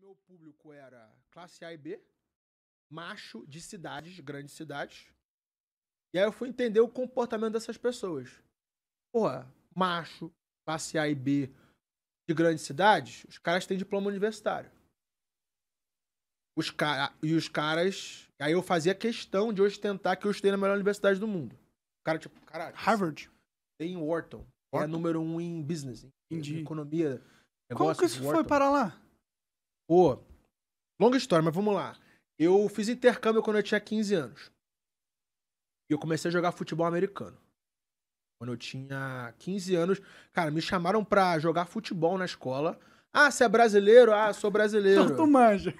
meu público era classe A e B, macho de cidades, grandes cidades. E aí eu fui entender o comportamento dessas pessoas. Porra, macho, classe A e B de grandes cidades, os caras têm diploma universitário. Os cara, e os caras. Aí eu fazia questão de ostentar que eu estudei na melhor universidade do mundo. O cara, tipo, caralho. Harvard. Tem Wharton. É Wharton. É número um em business, em, em economia. Negócios, Como que isso Wharton. foi para lá? Pô, longa história, mas vamos lá. Eu fiz intercâmbio quando eu tinha 15 anos. E eu comecei a jogar futebol americano. Quando eu tinha 15 anos, cara, me chamaram pra jogar futebol na escola. Ah, você é brasileiro? Ah, sou brasileiro. Então tu manja.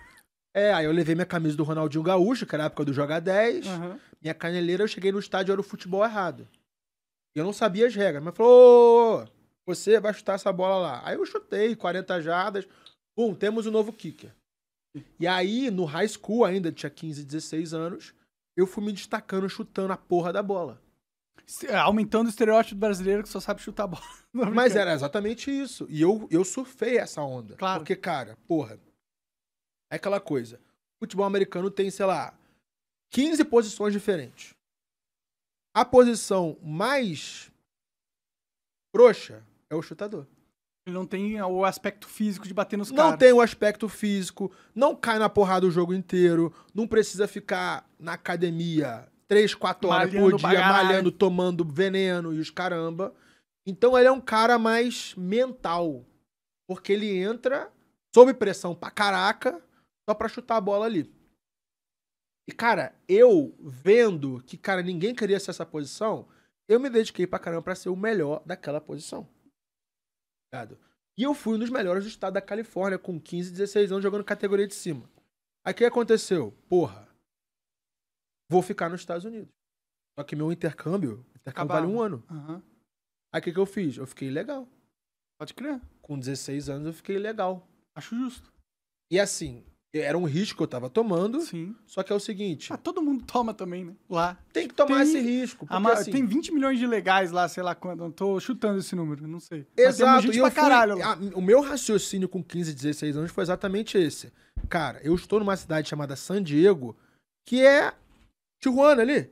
É, aí eu levei minha camisa do Ronaldinho Gaúcho, que era a época do Joga 10. Uhum. Minha caneleira, eu cheguei no estádio, era o futebol errado. Eu não sabia as regras, mas falou, você vai chutar essa bola lá. Aí eu chutei, 40 jardas, Pum, temos o um novo kicker. E aí, no high school ainda, tinha 15, 16 anos, eu fui me destacando chutando a porra da bola. É, aumentando o estereótipo do brasileiro que só sabe chutar a bola. Não Mas era exatamente isso. E eu, eu surfei essa onda. Claro. Porque, cara, porra, é aquela coisa. Futebol americano tem, sei lá, 15 posições diferentes. A posição mais frouxa é o chutador. Ele não tem ah, o aspecto físico de bater nos caras. Não tem o aspecto físico, não cai na porrada o jogo inteiro, não precisa ficar na academia três quatro horas por dia, malhando, tomando veneno e os caramba. Então ele é um cara mais mental. Porque ele entra sob pressão pra caraca, só pra chutar a bola ali. E, cara, eu vendo que, cara, ninguém queria ser essa posição, eu me dediquei pra caramba pra ser o melhor daquela posição ligado? E eu fui um dos melhores do estado da Califórnia, com 15, 16 anos, jogando categoria de cima. Aí o que aconteceu? Porra, vou ficar nos Estados Unidos. Só que meu intercâmbio, intercâmbio vale um ano. Uhum. Aí o que, que eu fiz? Eu fiquei legal. Pode crer. Com 16 anos eu fiquei legal. Acho justo. E assim, era um risco que eu tava tomando. Sim. Só que é o seguinte. Ah, todo mundo toma também, né? Lá. Tem que tomar tem, esse risco. Porque, ma... assim... tem 20 milhões de legais lá, sei lá quando. Não tô chutando esse número, não sei. Exato. Mas e eu caralho, fui... o meu raciocínio com 15, 16 anos foi exatamente esse. Cara, eu estou numa cidade chamada San Diego, que é Tijuana ali.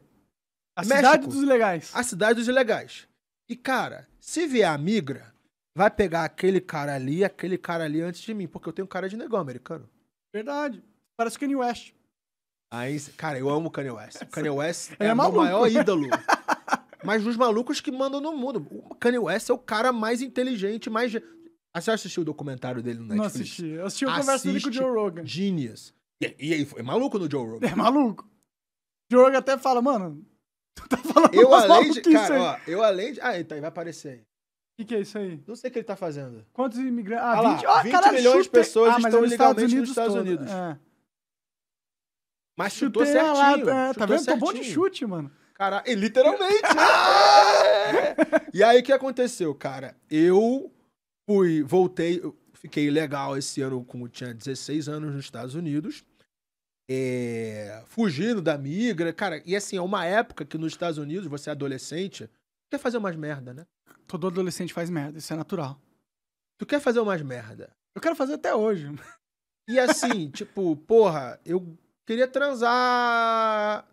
A México. cidade dos ilegais. A cidade dos ilegais. E, cara, se vier a migra, vai pegar aquele cara ali, aquele cara ali antes de mim, porque eu tenho cara de negão americano. Verdade. Parece o Kanye West. Aí, cara, eu amo o Kanye West. O Kanye West é, é o meu maior ídolo. Mas dos malucos que mandam no mundo. O Kanye West é o cara mais inteligente, mais. Ah, você assistiu o documentário dele no Netflix? Não assisti. Eu assisti o conversa dele com o Joe Rogan. Genius. E, aí, é maluco no Joe Rogan. É maluco. O Joe Rogan até fala, mano, tu tá falando eu além de, Cara, aí. ó, eu além de... Ah, então, vai aparecer aí. O que, que, é isso aí? Não sei o que ele está fazendo. Quantos imigrantes? Ah, ah lá, 20, oh, 20 caralho, milhões chute... de pessoas ah, estão é legalmente Estados nos Estados todo. Unidos. É. Mas chutou Chutei certinho. Lá, tá, é, tá vendo? Certinho. Tô bom de chute, mano. Cara, e literalmente. Né? e aí, o que aconteceu, cara? Eu fui, voltei, fiquei legal esse ano, como tinha 16 anos nos Estados Unidos. É, fugindo da migra, cara, e assim, é uma época que nos Estados Unidos, você é adolescente, quer fazer umas merda, né? Todo adolescente faz merda, isso é natural. Tu quer fazer umas merda? Eu quero fazer até hoje. E assim, tipo, porra, eu queria transar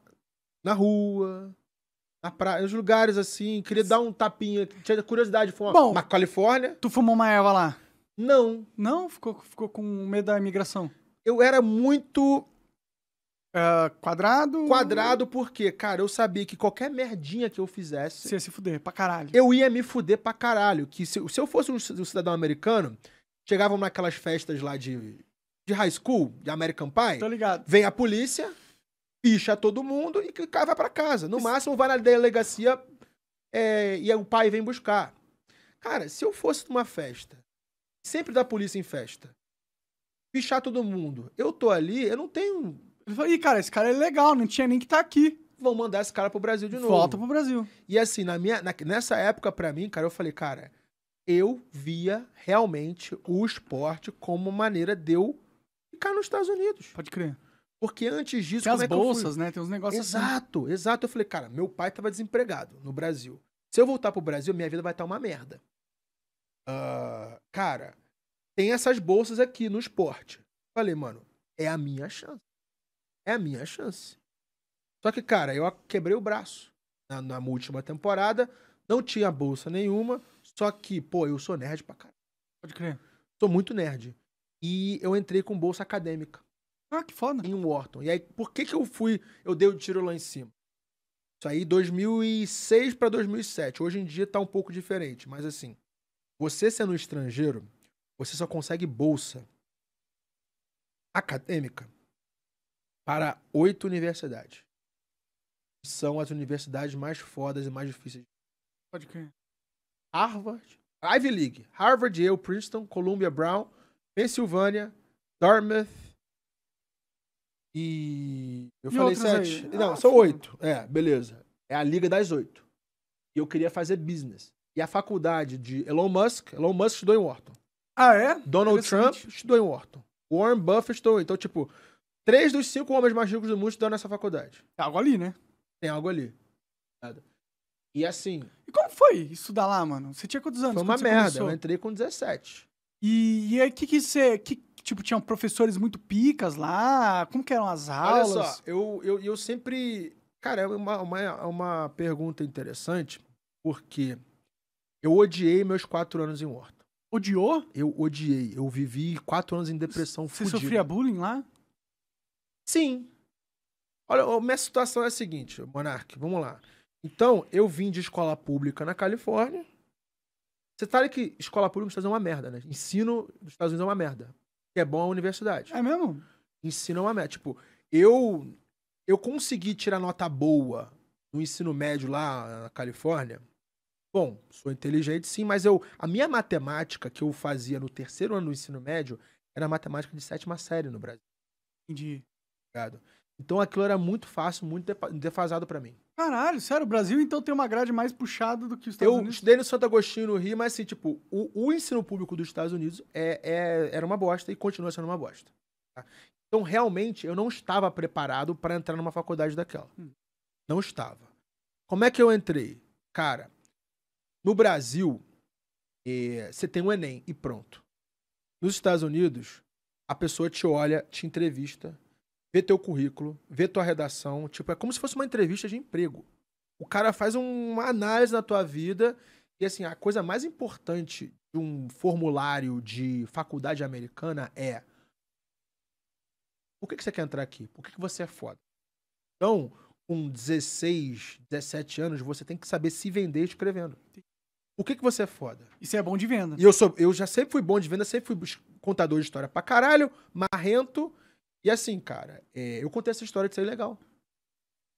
na rua, na praia, nos lugares assim, queria dar um tapinha. Tinha curiosidade de fumar. Bom, na Califórnia. Tu fumou uma erva lá? Não. Não? Ficou, ficou com medo da imigração? Eu era muito Uh, quadrado? Quadrado porque, cara, eu sabia que qualquer merdinha que eu fizesse... Você ia se fuder pra caralho. Eu ia me fuder pra caralho. Que se, se eu fosse um cidadão americano, chegavam naquelas festas lá de, de high school, de American Pie... Tô ligado. Vem a polícia, picha todo mundo e cara vai pra casa. No Isso. máximo vai na delegacia é, e o pai vem buscar. Cara, se eu fosse numa festa, sempre da polícia em festa, pichar todo mundo, eu tô ali, eu não tenho ele falou: "E cara, esse cara é legal, não tinha nem que estar tá aqui. Vão mandar esse cara pro Brasil de novo. Volta pro Brasil. E assim, na minha, na, nessa época, pra mim, cara, eu falei, cara, eu via realmente o esporte como maneira de eu ficar nos Estados Unidos. Pode crer. Porque antes disso. Tem como as é bolsas, né? Tem uns negócios assim. Exato, assim. exato. Eu falei, cara, meu pai tava desempregado no Brasil. Se eu voltar pro Brasil, minha vida vai estar tá uma merda. Uh, cara, tem essas bolsas aqui no esporte. Falei, mano, é a minha chance. É a minha chance. Só que, cara, eu quebrei o braço na, na última temporada, não tinha bolsa nenhuma, só que, pô, eu sou nerd pra caralho. Pode crer. Sou muito nerd. E eu entrei com bolsa acadêmica. Ah, que foda. Em Wharton. E aí, por que que eu fui, eu dei o tiro lá em cima? Isso aí, 2006 para 2007. Hoje em dia tá um pouco diferente, mas assim, você sendo estrangeiro, você só consegue bolsa acadêmica para oito universidades. São as universidades mais fodas e mais difíceis. Pode crer. Harvard, Ivy League, Harvard, Yale, Princeton, Columbia, Brown, Pensilvânia, Dartmouth e. Eu e falei sete. Aí? Não, ah, são oito. É, beleza. É a Liga das Oito. E eu queria fazer business. E a faculdade de Elon Musk, Elon Musk estudou em Wharton. Ah, é? Donald Trump estudou em Wharton. Warren Buffett estudou. Então, tipo, Três dos cinco homens mais ricos do mundo estão nessa faculdade. Tem algo ali, né? Tem algo ali. E assim. E como foi estudar lá, mano? Você tinha quantos anos? Foi uma merda. Começou? Eu entrei com 17. E, e aí, o que que você. Que, tipo, tinham professores muito picas lá? Como que eram as aulas? Olha só, eu, eu, eu sempre. Cara, é uma, uma, é uma pergunta interessante, porque eu odiei meus quatro anos em Horta. Odiou? Eu odiei. Eu vivi quatro anos em depressão Você fudida. sofria bullying lá? Sim. Olha, a minha situação é a seguinte, Monark, vamos lá. Então, eu vim de escola pública na Califórnia. Você sabe que escola pública nos Estados Unidos é uma merda, né? Ensino dos Estados Unidos é uma merda. Que é bom a universidade. É mesmo? Ensino é uma merda. Tipo, eu, eu consegui tirar nota boa no ensino médio lá na Califórnia. Bom, sou inteligente sim, mas eu a minha matemática que eu fazia no terceiro ano do ensino médio era matemática de sétima série no Brasil. Entendi ligado? Então aquilo era muito fácil, muito defasado para mim. Caralho, sério, o Brasil então tem uma grade mais puxada do que os Estados eu Unidos? Eu estudei no Santo Agostinho, no Rio, mas assim, tipo, o, o ensino público dos Estados Unidos é, é, era uma bosta e continua sendo uma bosta. Tá? Então, realmente, eu não estava preparado para entrar numa faculdade daquela. Hum. Não estava. Como é que eu entrei? Cara, no Brasil, é, você tem o um Enem e pronto. Nos Estados Unidos, a pessoa te olha, te entrevista, vê teu currículo, vê tua redação. Tipo, é como se fosse uma entrevista de emprego. O cara faz uma análise na tua vida e, assim, a coisa mais importante de um formulário de faculdade americana é por que, que você quer entrar aqui? Por que, que você é foda? Então, com 16, 17 anos, você tem que saber se vender escrevendo. O que, que você é foda? Isso é bom de venda. E eu, sou, eu já sempre fui bom de venda, sempre fui contador de história pra caralho, marrento, e assim, cara, é, eu contei essa história de ser legal.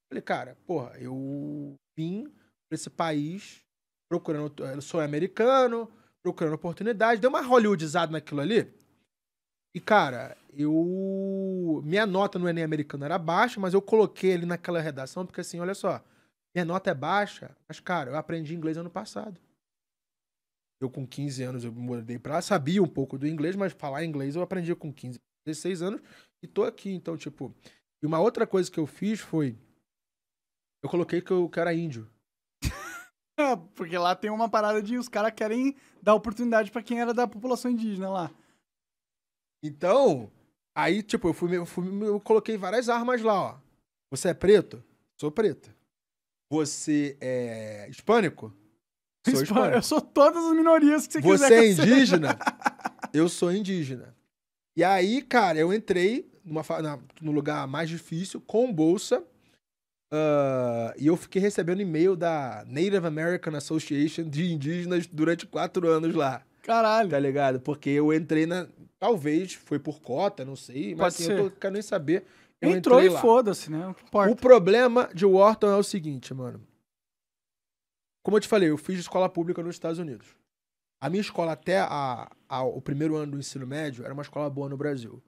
Falei, cara, porra, eu vim pra esse país procurando. É, eu sou americano, procurando oportunidade. Deu uma Hollywoodizada naquilo ali. E, cara, eu. Minha nota no Enem americano era baixa, mas eu coloquei ali naquela redação, porque assim, olha só. Minha nota é baixa, mas, cara, eu aprendi inglês ano passado. Eu, com 15 anos, eu mudei pra lá, sabia um pouco do inglês, mas falar inglês eu aprendi com 15, 16 anos e tô aqui. Então, tipo. E uma outra coisa que eu fiz foi. Eu coloquei que eu era índio. Porque lá tem uma parada de os caras querem dar oportunidade para quem era da população indígena lá. Então, aí, tipo, eu fui, eu fui, eu coloquei várias armas lá, ó. Você é preto? Sou preto. Você é hispânico? Sou hispânico. Eu sou todas as minorias que você, você quiser. Você é indígena? eu sou indígena. E aí, cara, eu entrei numa, na, no lugar mais difícil, com bolsa. Uh, e eu fiquei recebendo e-mail da Native American Association de indígenas durante quatro anos lá. Caralho. Tá ligado? Porque eu entrei na. Talvez foi por cota, não sei. Mas assim, eu tô, querendo nem saber. Eu Entrou e foda-se, né? O, o problema de Wharton é o seguinte, mano. Como eu te falei, eu fiz escola pública nos Estados Unidos. A minha escola até a, a, o primeiro ano do ensino médio era uma escola boa no Brasil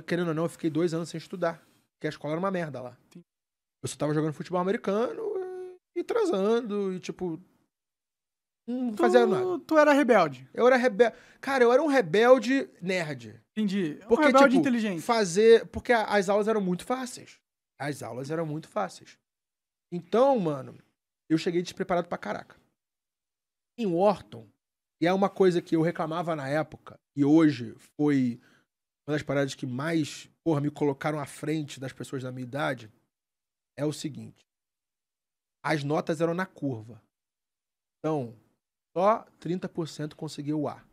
querendo ou não, eu fiquei dois anos sem estudar. Porque a escola era uma merda lá. Sim. Eu só tava jogando futebol americano e, e transando, e tipo. Não tu, fazia nada. Tu era rebelde. Eu era rebelde. Cara, eu era um rebelde nerd. Entendi. Porque, um rebelde tipo, inteligente. Fazer. Porque as aulas eram muito fáceis. As aulas eram muito fáceis. Então, mano, eu cheguei despreparado pra caraca. Em Wharton, e é uma coisa que eu reclamava na época, e hoje foi uma das paradas que mais, porra, me colocaram à frente das pessoas da minha idade é o seguinte. As notas eram na curva. Então, só 30% conseguiu o A.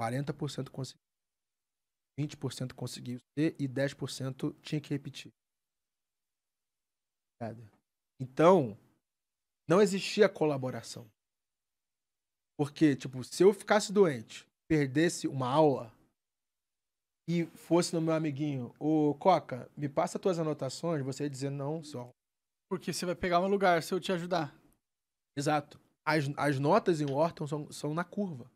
40% conseguiu. 20% conseguiu C e 10% tinha que repetir. Então, não existia colaboração. Porque, tipo, se eu ficasse doente, perdesse uma aula, e fosse no meu amiguinho, ô Coca, me passa tuas anotações, você ia dizer não só. Porque você vai pegar um lugar se eu te ajudar. Exato. As, as notas em Wharton são, são na curva.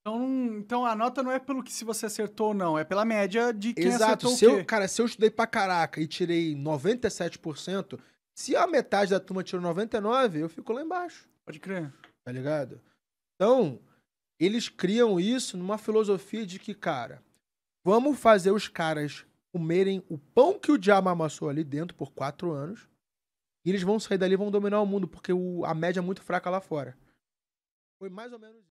Então, então a nota não é pelo que se você acertou ou não, é pela média de quem Exato. acertou se o quê. cara, se eu estudei pra caraca e tirei 97%, se a metade da turma tirou 99, eu fico lá embaixo. Pode crer. Tá ligado? Então, eles criam isso numa filosofia de que, cara, Vamos fazer os caras comerem o pão que o diabo amassou ali dentro por quatro anos. E eles vão sair dali e vão dominar o mundo, porque o, a média é muito fraca lá fora. Foi mais ou menos